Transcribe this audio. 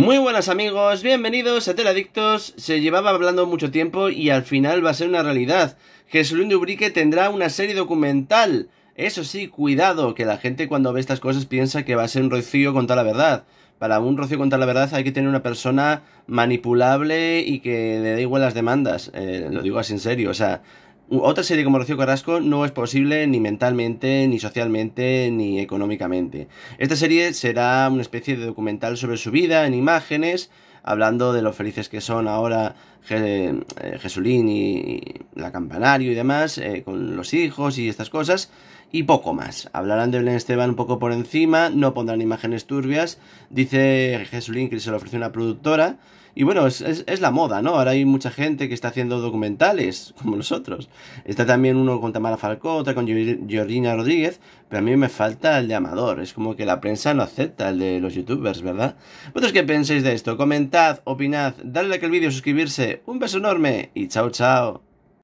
Muy buenas amigos, bienvenidos a Teladictos. Se llevaba hablando mucho tiempo y al final va a ser una realidad. Jesulín de Ubrique tendrá una serie documental. Eso sí, cuidado, que la gente cuando ve estas cosas piensa que va a ser un rocío contra la verdad. Para un rocío contra la verdad hay que tener una persona manipulable y que le dé igual las demandas. Eh, lo digo así en serio, o sea, otra serie como Rocío Carrasco no es posible ni mentalmente, ni socialmente, ni económicamente. Esta serie será una especie de documental sobre su vida en imágenes, hablando de lo felices que son ahora eh, Jesulín y, la campanario y demás, eh, con los hijos y estas cosas, y poco más. Hablarán de Belén Esteban un poco por encima, no pondrán imágenes turbias, dice Jesulín que se lo ofrece una productora, y bueno, es, la moda, ¿no? Ahora hay mucha gente que está haciendo documentales, como nosotros. Está también uno con Tamara Falcó, otra con Georgina Rodríguez, pero a mí me falta el de Amador. Es como que la prensa no acepta el de los youtubers, ¿verdad? ¿Vosotros qué pensáis de esto? Comentad, opinad, dadle like al vídeo, suscribirse. Un beso enorme y chao, chao.